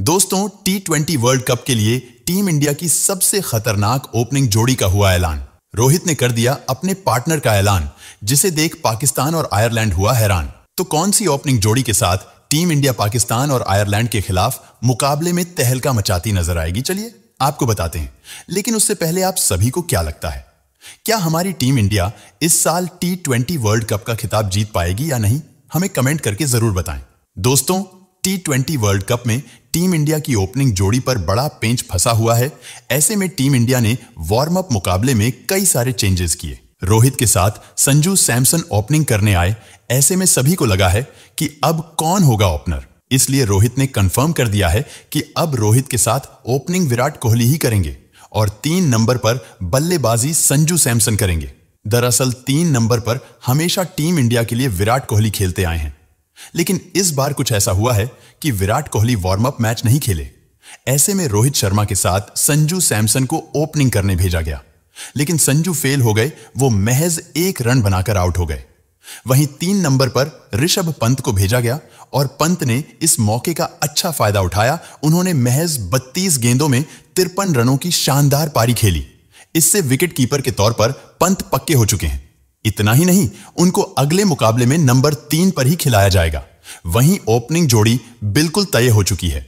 दोस्तों T twenty world cup के लिए टीम इंडिया की सबसे खतरनाक ओपनिंग जोड़ी का हुआ ऐलान रोहित ने कर दिया अपने पार्टनर का ऐलान जिसे देख पाकिस्तान और आयरलैंड हुआ हैरान तो कौन सी ओपनिंग जोड़ी के साथ टीम इंडिया पाकिस्तान और आयरलैंड के खिलाफ मुकाबले में तहलका मचाती नजर आएगी चलिए आपको बताते हैं लेकिन उससे पहले आप सभी को क्या लगता है क्या हमारी टीम इंडिया इस साल टी ट्वेंटी वर्ल्ड कप का खिताब जीत पाएगी या नहीं हमें कमेंट करके जरूर बताएं दोस्तों टी ट्वेंटी वर्ल्ड कप में टीम इंडिया की ओपनिंग जोड़ी पर बड़ा पेंच फंसा हुआ है ऐसे में टीम इंडिया ने वार्म अप मुकाबले में कई सारे चेंजेस किए रोहित के साथ संजू सैमसन ओपनिंग करने आए ऐसे में सभी को लगा है कि अब कौन होगा ओपनर इसलिए रोहित ने कंफर्म कर दिया है कि अब रोहित के साथ ओपनिंग विराट कोहली ही करेंगे और तीन नंबर पर बल्लेबाजी संजू सैमसन करेंगे दरअसल तीन नंबर पर हमेशा टीम इंडिया के लिए विराट कोहली खेलते आए हैं लेकिन इस बार कुछ ऐसा हुआ है कि Virat Kohli warm up match नहीं खेले ऐसे में रोहित शर्मा के साथ संजू सैमसन को ओपनिंग करने भेजा गया लेकिन संजू फेल हो गए वो महज एक रन बनाकर आउट हो गए वहीं तीन नंबर पर ऋषभ पंत को भेजा गया और पंत ने इस मौके का अच्छा फायदा उठाया उन्होंने महज 32 गेंदों में तिरपन रनों की शानदार पारी खेली इससे विकेटकीपर के तौर पर पंत पक्के हो चुके हैं इतना ही नहीं उनको अगले मुकाबले में नंबर तीन पर ही खिलाया जाएगा वहीं ओपनिंग जोड़ी बिल्कुल तय हो चुकी है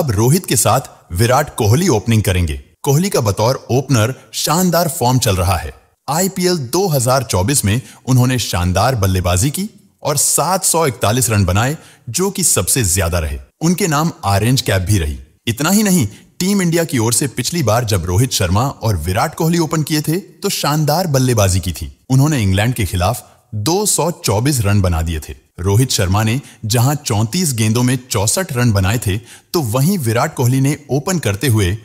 अब रोहित के साथ विराट कोहली ओपनिंग करेंगे कोहली का बतौर ओपनर शानदार फॉर्म चल रहा है आईपीएल 2024 में उन्होंने शानदार बल्लेबाजी की और 741 रन बनाए जो कि सबसे ज्यादा रहे उनके नाम ऑरेंज कैप भी रही इतना ही नहीं टीम इंडिया की ओर से पिछली बार जब रोहित शर्मा और विराट कोहली ओपन किए थे तो शानदार बल्लेबाजी की थी उन्होंने इंग्लैंड के खिलाफ 224 रन बना दिए थे रोहित शर्मा ने जहां 34 गेंदों में चौसठ रन बनाए थे तो वहीं विराट कोहली ने ओपन करते हुए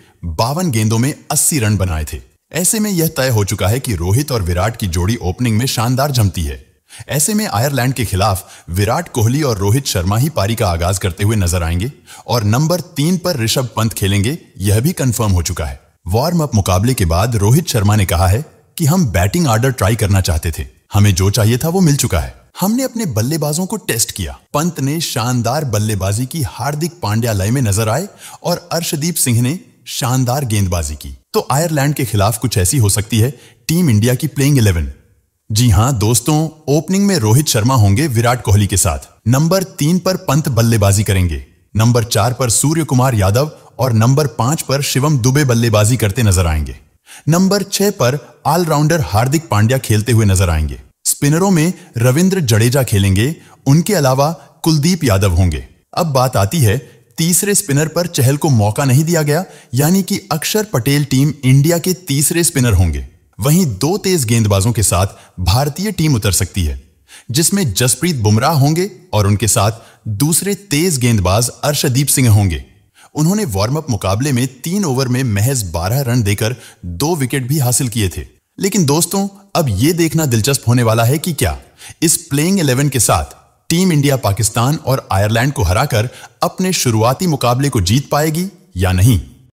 बावन गेंदों में 80 रन बनाए थे ऐसे में यह तय हो चुका है कि रोहित और विराट की जोड़ी ओपनिंग में शानदार जमती है ऐसे में आयरलैंड के खिलाफ विराट कोहली और रोहित शर्मा ही पारी का आगाज करते हुए नजर आएंगे और नंबर तीन पर ऋषभ पंत खेलेंगे यह भी कंफर्म हो चुका है वार्म अप मुकाबले के बाद रोहित शर्मा ने कहा है कि हम बैटिंग आर्डर ट्राई करना चाहते थे हमें जो चाहिए था वो मिल चुका है हमने अपने बल्लेबाजों को टेस्ट किया पंत ने शानदार बल्लेबाजी की हार्दिक पांड्या लय में नजर आए और अर्शदीप सिंह ने शानदार गेंदबाजी की तो आयरलैंड के खिलाफ कुछ ऐसी हो सकती है टीम इंडिया की प्लेइंग इलेवन जी हाँ दोस्तों ओपनिंग में रोहित शर्मा होंगे विराट कोहली के साथ नंबर तीन पर पंत बल्लेबाजी करेंगे नंबर चार पर सूर्य कुमार यादव और नंबर पांच पर शिवम दुबे बल्लेबाजी करते नजर आएंगे नंबर छह पर ऑलराउंडर हार्दिक पांड्या खेलते हुए नजर आएंगे स्पिनरों में रविंद्र जडेजा खेलेंगे उनके अलावा कुलदीप यादव होंगे अब बात आती है तीसरे स्पिनर पर चहल को मौका नहीं दिया गया यानी कि अक्षर पटेल टीम इंडिया के तीसरे स्पिनर होंगे वहीं दो तेज गेंदबाजों के साथ भारतीय टीम उतर सकती है जिसमें जसप्रीत बुमराह होंगे और उनके साथ दूसरे तेज गेंदबाज अर्शदीप सिंह होंगे उन्होंने वार्म अप मुकाबले में तीन ओवर में महज 12 रन देकर दो विकेट भी हासिल किए थे लेकिन दोस्तों अब यह देखना दिलचस्प होने वाला है कि क्या इस प्लेइंग इलेवन के साथ टीम इंडिया पाकिस्तान और आयरलैंड को हराकर अपने शुरुआती मुकाबले को जीत पाएगी या नहीं